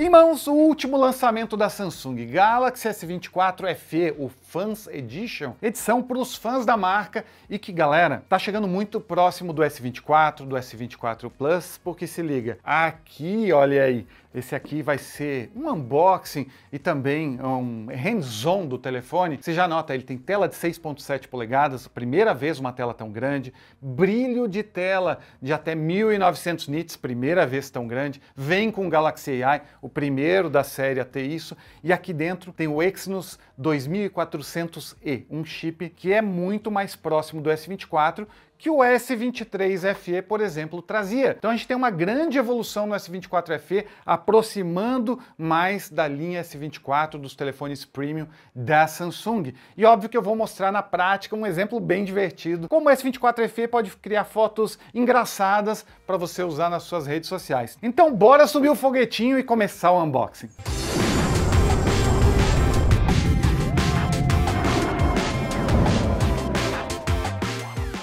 Em mãos, o último lançamento da Samsung Galaxy S24 é FE, o Fans Edition, edição para os fãs da marca e que, galera, tá chegando muito próximo do S24, do S24 Plus, porque se liga, aqui, olha aí, esse aqui vai ser um unboxing e também um hands-on do telefone. Você já nota, ele tem tela de 6.7 polegadas, primeira vez uma tela tão grande, brilho de tela de até 1900 nits, primeira vez tão grande, vem com o Galaxy AI, o primeiro da série a ter isso, e aqui dentro tem o Exynos 2400E, um chip que é muito mais próximo do S24, que o S23 FE, por exemplo, trazia. Então a gente tem uma grande evolução no S24 FE, aproximando mais da linha S24 dos telefones premium da Samsung. E óbvio que eu vou mostrar na prática um exemplo bem divertido, como o S24 FE pode criar fotos engraçadas para você usar nas suas redes sociais. Então bora subir o foguetinho e começar o unboxing.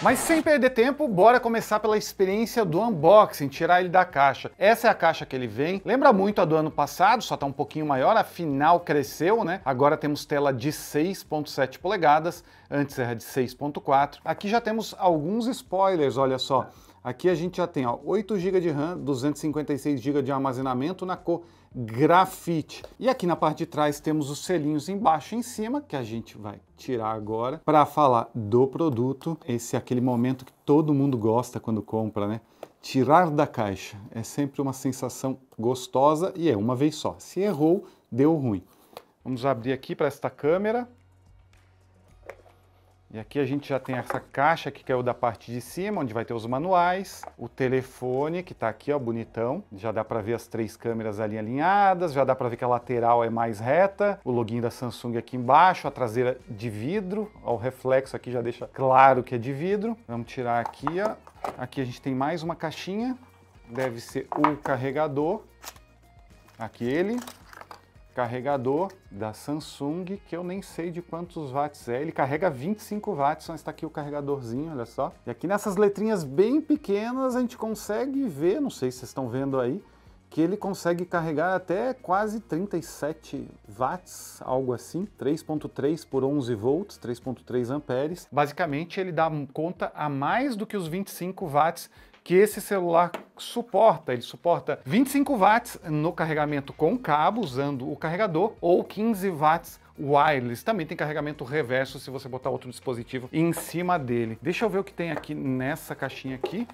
Mas sem perder tempo, bora começar pela experiência do unboxing, tirar ele da caixa. Essa é a caixa que ele vem. Lembra muito a do ano passado, só tá um pouquinho maior, afinal cresceu, né? Agora temos tela de 6.7 polegadas, antes era de 6.4. Aqui já temos alguns spoilers, olha só. Aqui a gente já tem ó, 8 GB de RAM, 256 GB de armazenamento na cor grafite. E aqui na parte de trás temos os selinhos embaixo e em cima, que a gente vai tirar agora para falar do produto. Esse é aquele momento que todo mundo gosta quando compra, né? Tirar da caixa é sempre uma sensação gostosa e é uma vez só. Se errou, deu ruim. Vamos abrir aqui para esta câmera. E aqui a gente já tem essa caixa que é o da parte de cima, onde vai ter os manuais, o telefone que está aqui, ó, bonitão. Já dá para ver as três câmeras ali alinhadas, já dá para ver que a lateral é mais reta, o login da Samsung é aqui embaixo, a traseira de vidro, ó, o reflexo aqui já deixa claro que é de vidro. Vamos tirar aqui, ó. Aqui a gente tem mais uma caixinha, deve ser o carregador. Aqui ele, carregador da Samsung, que eu nem sei de quantos watts é. Ele carrega 25 watts, mas está aqui o carregadorzinho, olha só. E aqui nessas letrinhas bem pequenas a gente consegue ver, não sei se vocês estão vendo aí, que ele consegue carregar até quase 37 watts, algo assim, 3.3 por 11 volts, 3.3 amperes. Basicamente ele dá conta a mais do que os 25 watts que esse celular suporta. Ele suporta 25 watts no carregamento com cabo, usando o carregador, ou 15 watts wireless. Também tem carregamento reverso se você botar outro dispositivo em cima dele. Deixa eu ver o que tem aqui nessa caixinha aqui,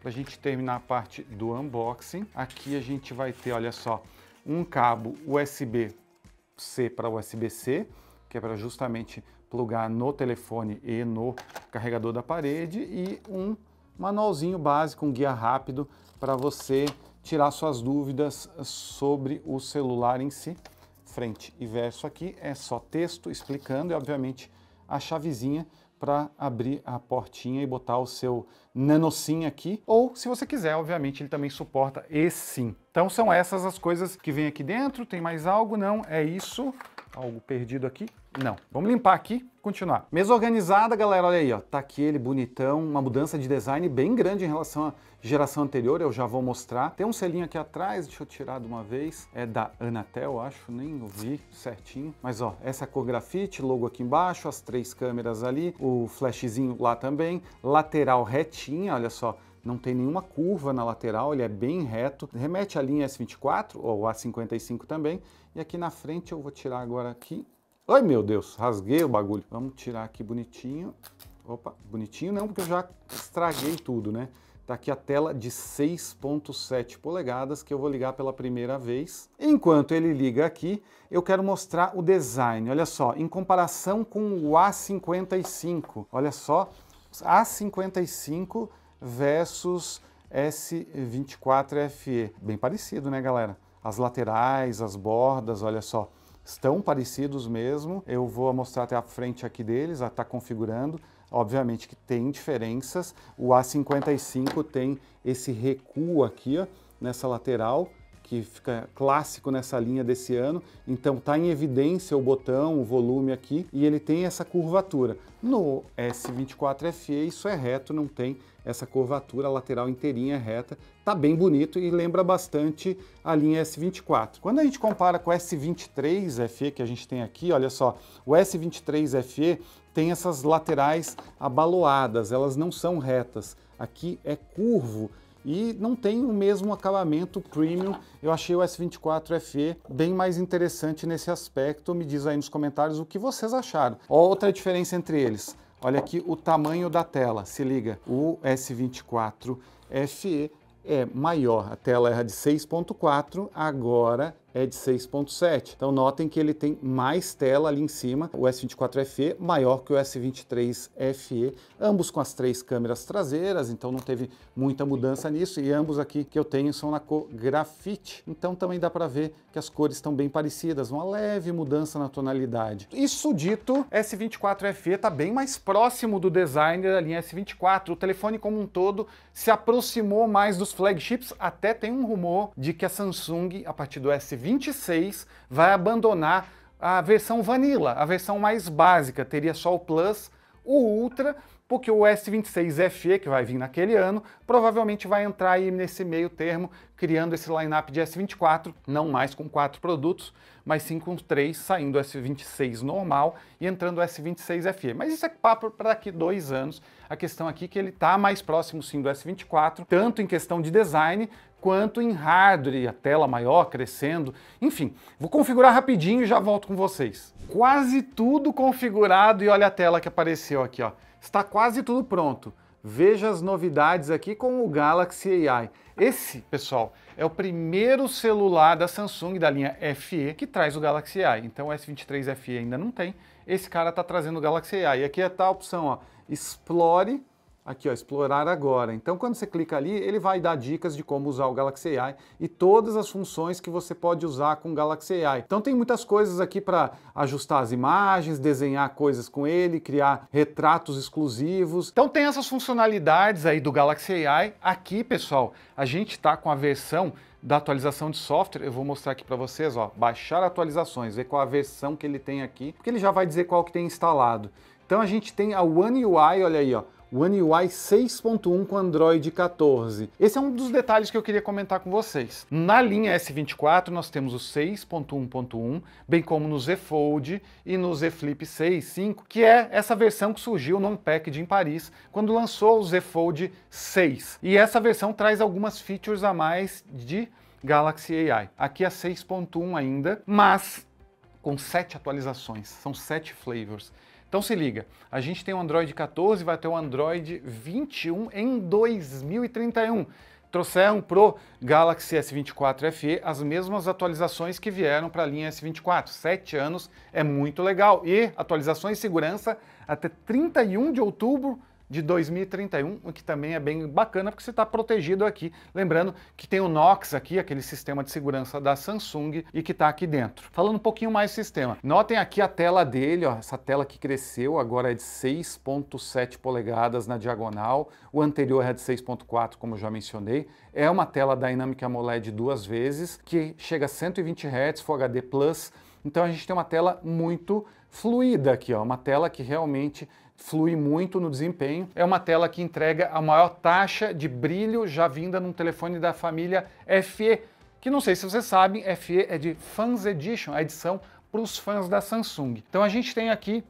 para a gente terminar a parte do unboxing. Aqui a gente vai ter, olha só, um cabo USB-C para USB-C, que é para justamente plugar no telefone e no carregador da parede, e um manualzinho básico, um guia rápido para você tirar suas dúvidas sobre o celular em si. Frente e verso aqui é só texto explicando e, obviamente, a chavezinha para abrir a portinha e botar o seu nanosim aqui. Ou, se você quiser, obviamente, ele também suporta esse sim. Então, são essas as coisas que vem aqui dentro. Tem mais algo? Não, é isso algo perdido aqui? Não. Vamos limpar aqui, continuar. Mesa organizada, galera, olha aí, ó. Tá aqui ele bonitão, uma mudança de design bem grande em relação à geração anterior, eu já vou mostrar. Tem um selinho aqui atrás, deixa eu tirar de uma vez. É da Anatel, acho, nem ouvi certinho. Mas ó, essa é cor grafite, logo aqui embaixo, as três câmeras ali, o flashzinho lá também, lateral retinha, olha só, não tem nenhuma curva na lateral, ele é bem reto, remete à linha S24 ou A55 também. E aqui na frente eu vou tirar agora aqui. Ai meu Deus, rasguei o bagulho. Vamos tirar aqui bonitinho. Opa, bonitinho não, porque eu já estraguei tudo, né? Tá aqui a tela de 6.7 polegadas que eu vou ligar pela primeira vez. Enquanto ele liga aqui, eu quero mostrar o design. Olha só, em comparação com o A55, olha só, A55 versus S24FE. Bem parecido, né, galera? As laterais, as bordas, olha só, estão parecidos mesmo. Eu vou mostrar até a frente aqui deles, está configurando. Obviamente que tem diferenças. O A55 tem esse recuo aqui, ó, nessa lateral, que fica clássico nessa linha desse ano, então está em evidência o botão, o volume aqui, e ele tem essa curvatura. No S24FE isso é reto, não tem essa curvatura lateral inteirinha reta. Tá bem bonito e lembra bastante a linha S24. Quando a gente compara com o S23 FE que a gente tem aqui, olha só, o S23 FE tem essas laterais abaloadas, elas não são retas. Aqui é curvo e não tem o mesmo acabamento premium. Eu achei o S24 FE bem mais interessante nesse aspecto. Me diz aí nos comentários o que vocês acharam. Outra diferença entre eles. Olha aqui o tamanho da tela, se liga, o S24 FE é maior, a tela era de 6.4, agora é de 6.7. Então notem que ele tem mais tela ali em cima, o S24 FE maior que o S23 FE, ambos com as três câmeras traseiras, então não teve muita mudança nisso e ambos aqui que eu tenho são na cor grafite. Então também dá para ver que as cores estão bem parecidas, uma leve mudança na tonalidade. Isso dito, S24 FE está bem mais próximo do designer da linha S24. O telefone como um todo se aproximou mais dos flagships, até tem um rumor de que a Samsung, a partir do S24 26 vai abandonar a versão vanilla, a versão mais básica, teria só o Plus, o Ultra, porque o S26 FE, que vai vir naquele ano, provavelmente vai entrar aí nesse meio termo, criando esse lineup de S24, não mais com quatro produtos, mas sim com três, saindo o S26 normal e entrando o S26 FE. Mas isso é papo para daqui dois anos. A questão aqui é que ele está mais próximo sim do S24, tanto em questão de design quanto em hardware, a tela maior crescendo. Enfim, vou configurar rapidinho e já volto com vocês. Quase tudo configurado e olha a tela que apareceu aqui, ó. Está quase tudo pronto. Veja as novidades aqui com o Galaxy AI. Esse, pessoal, é o primeiro celular da Samsung da linha FE que traz o Galaxy AI. Então o S23 FE ainda não tem. Esse cara está trazendo o Galaxy AI. E aqui está é a opção, ó, explore Aqui, ó, explorar agora. Então, quando você clica ali, ele vai dar dicas de como usar o Galaxy AI e todas as funções que você pode usar com o Galaxy AI. Então, tem muitas coisas aqui para ajustar as imagens, desenhar coisas com ele, criar retratos exclusivos. Então, tem essas funcionalidades aí do Galaxy AI. Aqui, pessoal, a gente está com a versão da atualização de software, eu vou mostrar aqui para vocês, ó, baixar atualizações, ver qual a versão que ele tem aqui, porque ele já vai dizer qual que tem instalado. Então a gente tem a One UI, olha aí, ó, One UI 6.1 com Android 14. Esse é um dos detalhes que eu queria comentar com vocês. Na linha S24 nós temos o 6.1.1, bem como no Z Fold e no Z Flip 6, 5, que é essa versão que surgiu no Unpacked em Paris, quando lançou o Z Fold 6. E essa versão traz algumas features a mais de Galaxy AI. Aqui é 6.1 ainda, mas com sete atualizações, são sete flavors. Então se liga, a gente tem o Android 14 vai ter o Android 21 em 2031. Trouxeram pro Galaxy S24 FE as mesmas atualizações que vieram para a linha S24. Sete anos é muito legal. E atualizações de segurança até 31 de outubro de 2031, o que também é bem bacana porque você está protegido aqui. Lembrando que tem o Knox aqui, aquele sistema de segurança da Samsung e que está aqui dentro. Falando um pouquinho mais do sistema, notem aqui a tela dele, ó, essa tela que cresceu agora é de 6.7 polegadas na diagonal, o anterior era é de 6.4, como já mencionei. É uma tela Dynamic AMOLED duas vezes, que chega a 120 Hz, Full HD+, então a gente tem uma tela muito fluida aqui, ó, uma tela que realmente flui muito no desempenho. É uma tela que entrega a maior taxa de brilho já vinda num telefone da família FE, que não sei se vocês sabem, FE é de Fans Edition, a edição para os fãs da Samsung. Então a gente tem aqui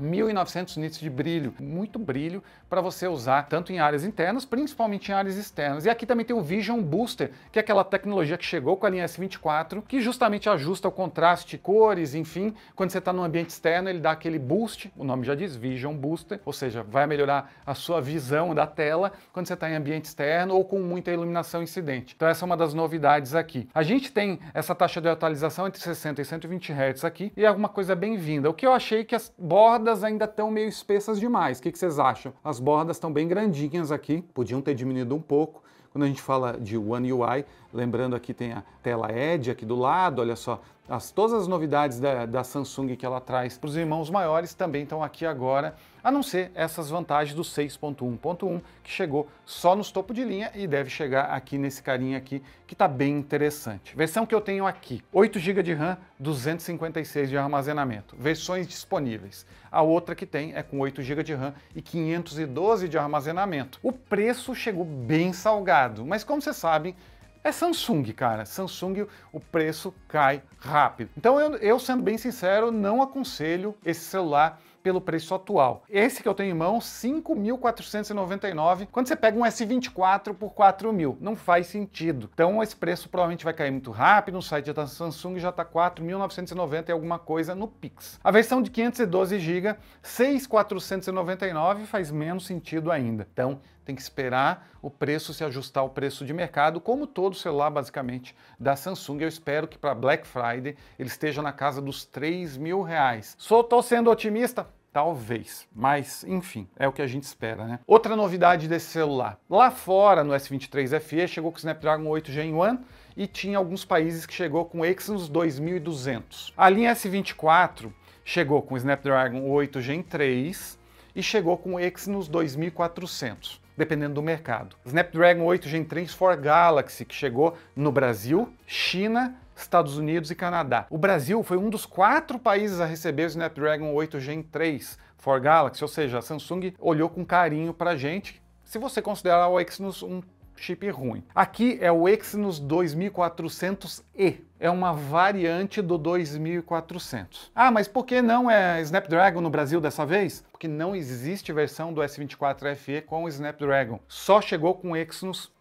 1.900 nits de brilho, muito brilho para você usar tanto em áreas internas, principalmente em áreas externas. E aqui também tem o Vision Booster, que é aquela tecnologia que chegou com a linha S24, que justamente ajusta o contraste, cores, enfim, quando você está num ambiente externo, ele dá aquele boost, o nome já diz Vision Booster, ou seja, vai melhorar a sua visão da tela quando você está em ambiente externo ou com muita iluminação incidente. Então essa é uma das novidades aqui. A gente tem essa taxa de atualização entre 60 e 120 Hz aqui e é alguma coisa bem-vinda. O que eu achei é que as bordas bordas ainda estão meio espessas demais. O que, que vocês acham? As bordas estão bem grandinhas aqui, podiam ter diminuído um pouco. Quando a gente fala de One UI, lembrando aqui tem a tela Edge aqui do lado, olha só, as, todas as novidades da, da Samsung que ela traz para os irmãos maiores também estão aqui agora a não ser essas vantagens do 6.1.1, que chegou só nos topo de linha e deve chegar aqui nesse carinha aqui, que está bem interessante. Versão que eu tenho aqui, 8 GB de RAM, 256 de armazenamento, versões disponíveis. A outra que tem é com 8 GB de RAM e 512 de armazenamento. O preço chegou bem salgado, mas como vocês sabem, é Samsung, cara. Samsung, o preço cai rápido. Então, eu, eu, sendo bem sincero, não aconselho esse celular pelo preço atual. Esse que eu tenho em mão, 5.499, quando você pega um S24 por 4.000, não faz sentido. Então esse preço provavelmente vai cair muito rápido, o site da tá Samsung já está 4.990 e alguma coisa no Pix. A versão de 512 GB, 6.499 faz menos sentido ainda. Então tem que esperar o preço se ajustar ao preço de mercado, como todo celular basicamente da Samsung. Eu espero que para Black Friday ele esteja na casa dos 3 mil reais. Sou, tô sendo otimista? Talvez, mas enfim, é o que a gente espera, né? Outra novidade desse celular. Lá fora, no S23 FE, chegou com o Snapdragon 8 Gen 1 e tinha alguns países que chegou com o Exynos 2200. A linha S24 chegou com o Snapdragon 8 Gen 3 e chegou com o Exynos 2400 dependendo do mercado. Snapdragon 8 Gen 3 for Galaxy, que chegou no Brasil, China Estados Unidos e Canadá. O Brasil foi um dos quatro países a receber o Snapdragon 8 Gen 3 for Galaxy, ou seja, a Samsung olhou com carinho para a gente, se você considerar o Exynos um chip ruim. Aqui é o Exynos 2400E. É uma variante do 2400. Ah, mas por que não é Snapdragon no Brasil dessa vez? Porque não existe versão do S24FE com Snapdragon. Só chegou com Exynos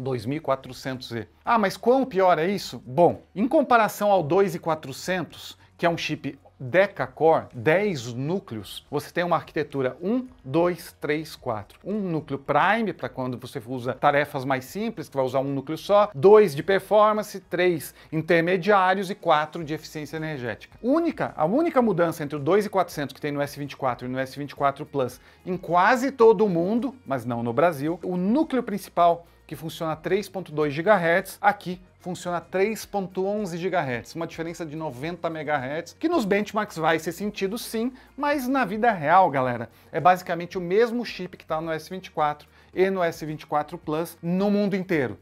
2400E. Ah, mas quão pior é isso? Bom, em comparação ao 2400, que é um chip decacore, 10 núcleos, você tem uma arquitetura 1, 2, 3, 4. Um núcleo prime, para quando você usa tarefas mais simples, que vai usar um núcleo só, dois de performance, três intermediários e quatro de eficiência energética. Única, a única mudança entre o 2400 que tem no S24 e no S24 Plus em quase todo o mundo, mas não no Brasil, o núcleo principal que funciona 3.2 GHz, aqui funciona 3.11 GHz, uma diferença de 90 MHz, que nos benchmarks vai ser sentido sim, mas na vida real, galera, é basicamente o mesmo chip que está no S24 e no S24 Plus no mundo inteiro.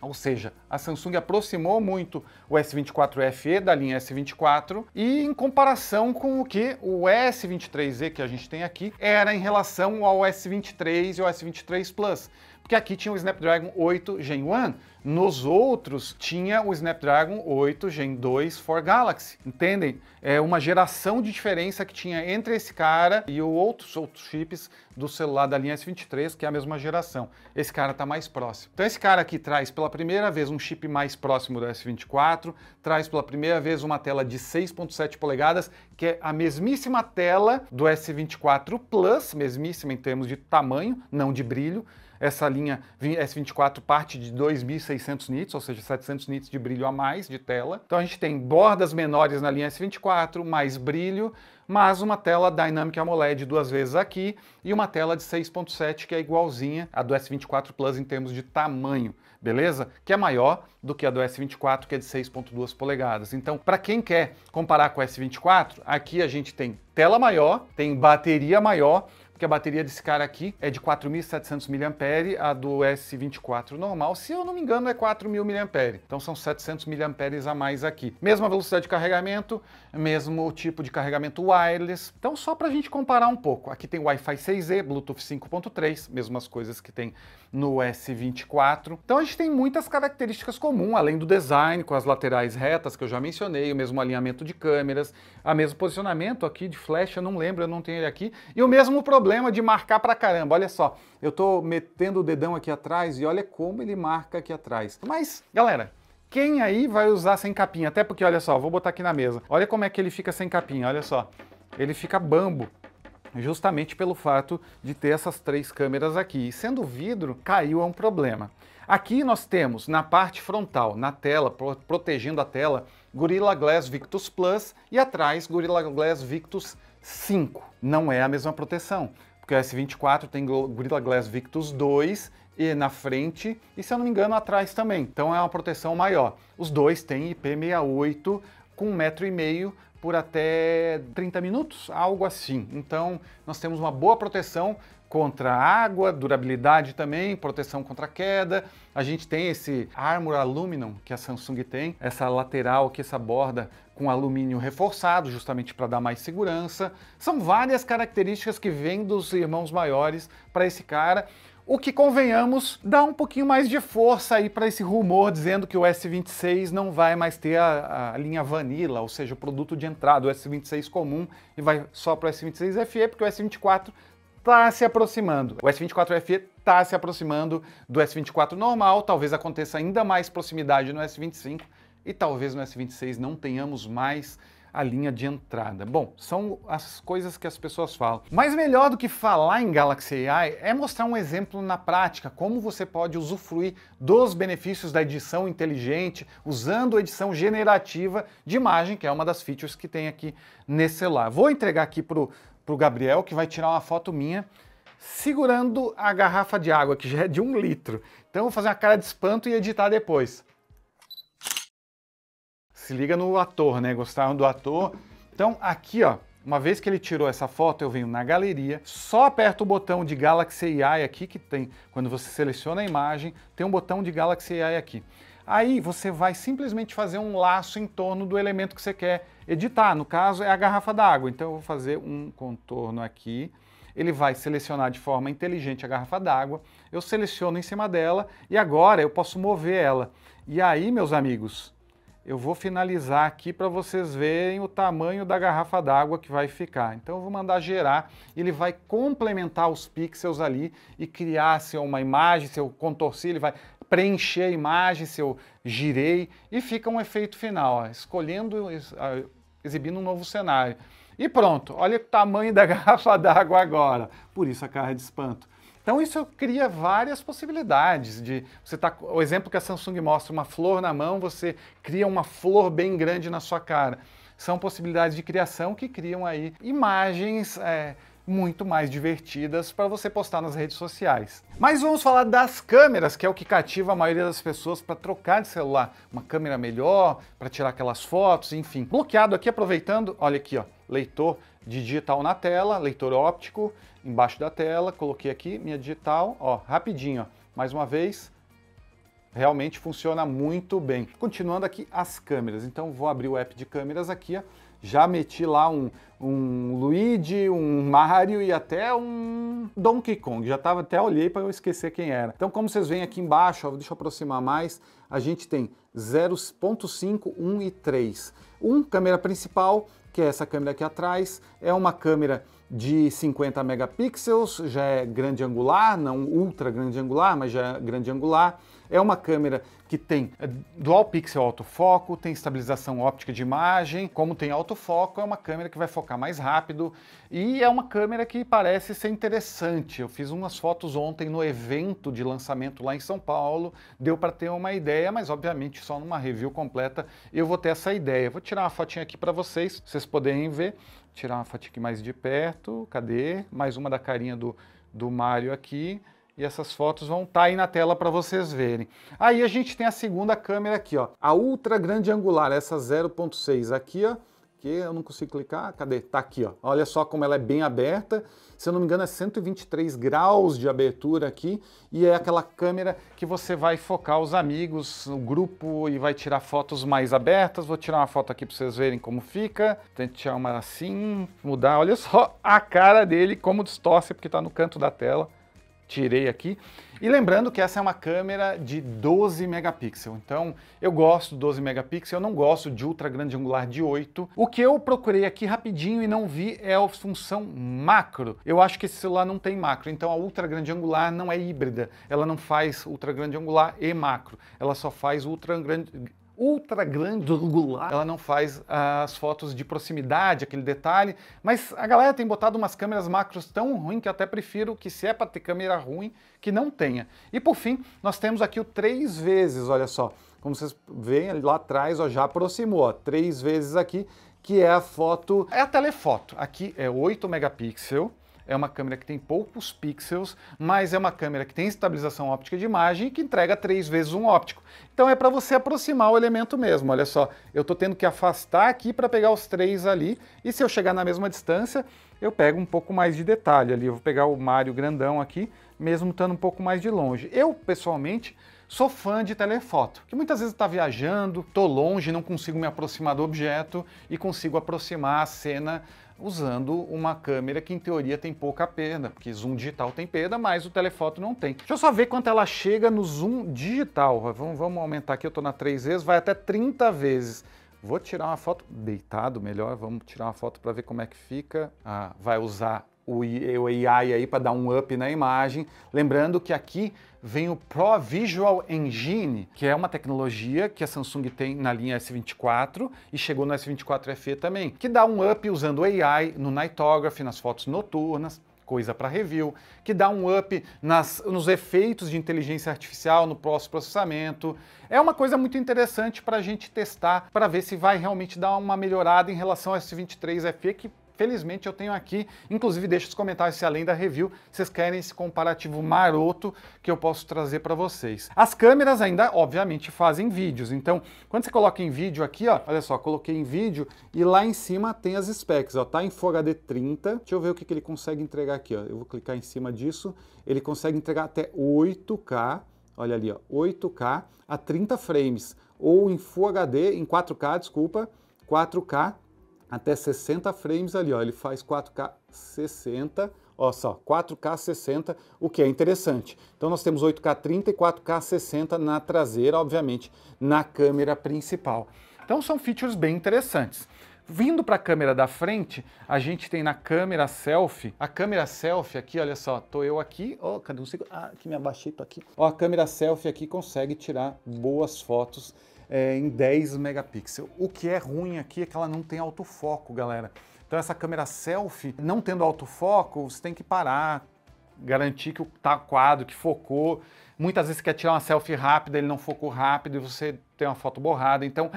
Ou seja, a Samsung aproximou muito o S24 FE da linha S24 e em comparação com o que o S23e que a gente tem aqui era em relação ao S23 e ao S23 Plus porque aqui tinha o Snapdragon 8 Gen 1, nos outros tinha o Snapdragon 8 Gen 2 for Galaxy, entendem? É uma geração de diferença que tinha entre esse cara e outros outros chips do celular da linha S23, que é a mesma geração. Esse cara está mais próximo. Então esse cara aqui traz pela primeira vez um chip mais próximo do S24, traz pela primeira vez uma tela de 6.7 polegadas, que é a mesmíssima tela do S24 Plus, mesmíssima em termos de tamanho, não de brilho, essa linha S24 parte de 2.600 nits, ou seja, 700 nits de brilho a mais de tela. Então a gente tem bordas menores na linha S24, mais brilho, mas uma tela Dynamic AMOLED duas vezes aqui e uma tela de 6.7 que é igualzinha à do S24 Plus em termos de tamanho, beleza? Que é maior do que a do S24, que é de 6.2 polegadas. Então, para quem quer comparar com o S24, aqui a gente tem tela maior, tem bateria maior, que a bateria desse cara aqui é de 4.700 mAh, a do S24 normal, se eu não me engano, é 4.000 mAh. Então são 700 mAh a mais aqui. Mesma velocidade de carregamento, mesmo tipo de carregamento wireless. Então só para a gente comparar um pouco. Aqui tem Wi-Fi 6E, Bluetooth 5.3, mesmas coisas que tem no S24. Então a gente tem muitas características comuns, além do design, com as laterais retas que eu já mencionei, o mesmo alinhamento de câmeras, a mesmo posicionamento aqui de flecha, eu não lembro, eu não tenho ele aqui, e o mesmo problema problema de marcar pra caramba. Olha só, eu tô metendo o dedão aqui atrás e olha como ele marca aqui atrás. Mas, galera, quem aí vai usar sem capinha? Até porque, olha só, vou botar aqui na mesa. Olha como é que ele fica sem capinha, olha só. Ele fica bambo justamente pelo fato de ter essas três câmeras aqui. E sendo vidro, caiu é um problema. Aqui nós temos na parte frontal, na tela, pro protegendo a tela, Gorilla Glass Victus Plus e atrás Gorilla Glass Victus 5. Não é a mesma proteção, porque o S24 tem Gorilla Glass Victus 2 e na frente e, se eu não me engano, atrás também. Então é uma proteção maior. Os dois têm IP68 com 1,5m por até 30 minutos, algo assim. Então nós temos uma boa proteção contra água, durabilidade também, proteção contra queda. A gente tem esse Armor Aluminum que a Samsung tem, essa lateral que essa borda com alumínio reforçado, justamente para dar mais segurança. São várias características que vêm dos irmãos maiores para esse cara. O que, convenhamos, dá um pouquinho mais de força aí para esse rumor dizendo que o S26 não vai mais ter a, a, linha Vanilla, ou seja, o produto de entrada, o S26 comum, e vai só para o S26 FE, porque o S24 está se aproximando. O S24 FE está se aproximando do S24 normal, talvez aconteça ainda mais proximidade no S25 e talvez no S26 não tenhamos mais a linha de entrada. Bom, são as coisas que as pessoas falam. Mas melhor do que falar em Galaxy AI é mostrar um exemplo na prática, como você pode usufruir dos benefícios da edição inteligente usando a edição generativa de imagem, que é uma das features que tem aqui nesse celular. Vou entregar aqui para o para o Gabriel, que vai tirar uma foto minha segurando a garrafa de água, que já é de um litro. Então vou fazer uma cara de espanto e editar depois. Se liga no ator, né? Gostaram do ator? Então aqui, ó, uma vez que ele tirou essa foto, eu venho na galeria, só aperto o botão de Galaxy AI aqui que tem, quando você seleciona a imagem, tem um botão de Galaxy AI aqui. Aí você vai simplesmente fazer um laço em torno do elemento que você quer editar. No caso, é a garrafa d'água. Então eu vou fazer um contorno aqui. Ele vai selecionar de forma inteligente a garrafa d'água. Eu seleciono em cima dela e agora eu posso mover ela. E aí, meus amigos, eu vou finalizar aqui para vocês verem o tamanho da garrafa d'água que vai ficar. Então eu vou mandar gerar, ele vai complementar os pixels ali e criar se uma imagem, se eu contorci, ele vai preencher a imagem, se eu girei, e fica um efeito final, ó, escolhendo, exibindo um novo cenário. E pronto, olha o tamanho da garrafa d'água agora, por isso a cara é de espanto. Então isso cria várias possibilidades de você tá o exemplo que a Samsung mostra uma flor na mão, você cria uma flor bem grande na sua cara. São possibilidades de criação que criam aí imagens é, muito mais divertidas para você postar nas redes sociais. Mas vamos falar das câmeras, que é o que cativa a maioria das pessoas para trocar de celular. Uma câmera melhor, para tirar aquelas fotos, enfim. Bloqueado aqui, aproveitando, olha aqui, ó, leitor de digital na tela, leitor óptico embaixo da tela, coloquei aqui minha digital, ó, rapidinho, ó. Mais uma vez, realmente funciona muito bem. Continuando aqui as câmeras, então vou abrir o app de câmeras aqui, ó já meti lá um, um Luigi, um Mario e até um Donkey Kong. Já tava até olhei para eu esquecer quem era. Então, como vocês veem aqui embaixo, ó, deixa eu aproximar mais, a gente tem 0.5, 1 e 3. 1, um, câmera principal, que é essa câmera aqui atrás, é uma câmera de 50 megapixels, já é grande angular, não ultra grande angular, mas já é grande angular. É uma câmera que tem eh, dual pixel autofoco, tem estabilização óptica de imagem, como tem autofoco, é uma câmera que vai focar mais rápido e é uma câmera que parece ser interessante. Eu fiz umas fotos ontem no evento de lançamento lá em São Paulo, deu para ter uma ideia, mas obviamente só numa review completa eu vou ter essa ideia. Vou tirar uma fotinha aqui para vocês, vocês poderem ver. Tirar uma fotinha mais de perto, cadê? Mais uma da carinha do, do Mario aqui e essas fotos vão estar tá aí na tela para vocês verem. Aí a gente tem a segunda câmera aqui, ó, a ultra grande angular, essa 0.6 aqui, ó, que eu não consigo clicar, cadê? Tá aqui, ó. Olha só como ela é bem aberta. Se eu não me engano é 123 graus de abertura aqui e é aquela câmera que você vai focar os amigos, o grupo e vai tirar fotos mais abertas. Vou tirar uma foto aqui para vocês verem como fica. Tente tirar uma assim, mudar. Olha só a cara dele como distorce porque tá no canto da tela tirei aqui. E lembrando que essa é uma câmera de 12 megapixels, então eu gosto de 12 megapixels, eu não gosto de ultra grande angular de 8. O que eu procurei aqui rapidinho e não vi é a função macro. Eu acho que esse celular não tem macro, então a ultra grande angular não é híbrida, ela não faz ultra grande angular e macro, ela só faz ultra grande ultra grandular, ela não faz ah, as fotos de proximidade, aquele detalhe, mas a galera tem botado umas câmeras macros tão ruim que até prefiro que se é para ter câmera ruim, que não tenha. E por fim, nós temos aqui o três vezes, olha só, como vocês veem ali lá atrás, ó, já aproximou, ó, três vezes aqui, que é a foto, é a telefoto. Aqui é 8 megapixels, é uma câmera que tem poucos pixels, mas é uma câmera que tem estabilização óptica de imagem e que entrega três vezes um óptico. Então é para você aproximar o elemento mesmo. Olha só, eu estou tendo que afastar aqui para pegar os três ali, e se eu chegar na mesma distância, eu pego um pouco mais de detalhe ali. Eu vou pegar o Mario grandão aqui, mesmo estando um pouco mais de longe. Eu, pessoalmente, sou fã de telefoto, que muitas vezes está viajando, estou longe, não consigo me aproximar do objeto e consigo aproximar a cena usando uma câmera que em teoria tem pouca perda, porque zoom digital tem perda, mas o telefoto não tem. Deixa eu só ver quanto ela chega no zoom digital. Vamos, vamos aumentar aqui, eu estou na 3 vezes, vai até 30 vezes. Vou tirar uma foto deitado, melhor, vamos tirar uma foto para ver como é que fica. Ah, vai usar o AI aí para dar um up na imagem. Lembrando que aqui vem o Pro Visual Engine, que é uma tecnologia que a Samsung tem na linha S24 e chegou no S24 FE também, que dá um up usando AI no Nightography, nas fotos noturnas, coisa para review, que dá um up nas, nos efeitos de inteligência artificial no próximo processamento. É uma coisa muito interessante para a gente testar, para ver se vai realmente dar uma melhorada em relação ao S23 FE, que Felizmente eu tenho aqui, inclusive deixa os comentários se além da review vocês querem esse comparativo maroto que eu posso trazer para vocês. As câmeras ainda, obviamente, fazem vídeos, então quando você coloca em vídeo aqui, ó, olha só, coloquei em vídeo e lá em cima tem as specs, ó, tá em Full HD 30, deixa eu ver o que, que ele consegue entregar aqui, ó, eu vou clicar em cima disso, ele consegue entregar até 8K, olha ali, ó, 8K a 30 frames, ou em Full HD, em 4K, desculpa, 4K até 60 frames ali, ó, ele faz 4K 60, ó só, 4K 60, o que é interessante. Então nós temos 8K 30 e 4K 60 na traseira, obviamente, na câmera principal. Então são features bem interessantes. Vindo para a câmera da frente, a gente tem na câmera selfie, a câmera selfie aqui, olha só, tô eu aqui, ó, oh, cadê um segundo? Ah, que me abaixei, tô aqui. Ó, a câmera selfie aqui consegue tirar boas fotos é, em 10 megapixels. O que é ruim aqui é que ela não tem autofoco, galera. Então essa câmera selfie, não tendo autofoco, você tem que parar, garantir que tá quadro, que focou. Muitas vezes você quer tirar uma selfie rápida, ele não focou rápido e você tem uma foto borrada. Então,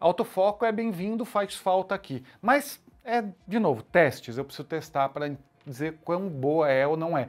autofoco é bem-vindo, faz falta aqui. Mas é, de novo, testes. Eu preciso testar para dizer quão boa é ou não é.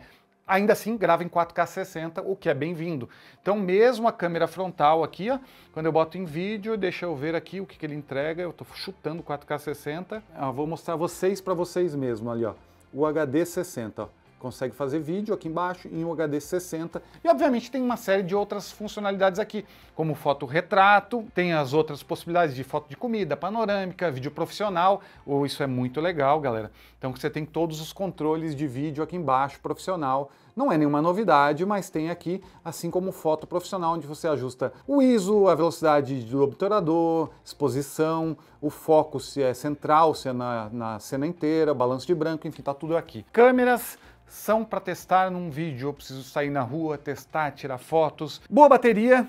Ainda assim, grava em 4K 60, o que é bem-vindo. Então, mesmo a câmera frontal aqui, ó, quando eu boto em vídeo, deixa eu ver aqui o que, que ele entrega. Eu estou chutando 4K 60. Ah, vou mostrar vocês para vocês mesmo ali, ó. O HD 60, ó consegue fazer vídeo aqui embaixo em um HD 60 e obviamente tem uma série de outras funcionalidades aqui, como foto retrato, tem as outras possibilidades de foto de comida, panorâmica, vídeo profissional, ou isso é muito legal, galera. Então você tem todos os controles de vídeo aqui embaixo profissional. Não é nenhuma novidade, mas tem aqui, assim como foto profissional, onde você ajusta o ISO, a velocidade do obturador, exposição, o foco se é central, se é na, na cena inteira, balanço de branco, enfim, tá tudo aqui. Câmeras, são para testar num vídeo. Eu preciso sair na rua, testar, tirar fotos. Boa bateria,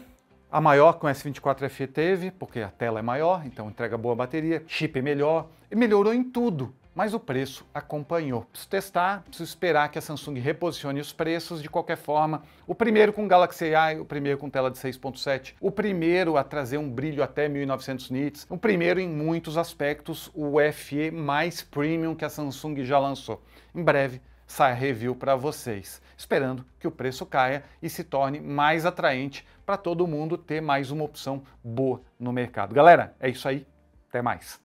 a maior que o S24FE teve, porque a tela é maior, então entrega boa bateria, chip é melhor, e melhorou em tudo, mas o preço acompanhou. Preciso testar, preciso esperar que a Samsung reposicione os preços de qualquer forma. O primeiro com Galaxy AI, o primeiro com tela de 6.7, o primeiro a trazer um brilho até 1900 nits, o primeiro em muitos aspectos, o FE mais premium que a Samsung já lançou. Em breve sai a review para vocês, esperando que o preço caia e se torne mais atraente para todo mundo ter mais uma opção boa no mercado. Galera, é isso aí, até mais.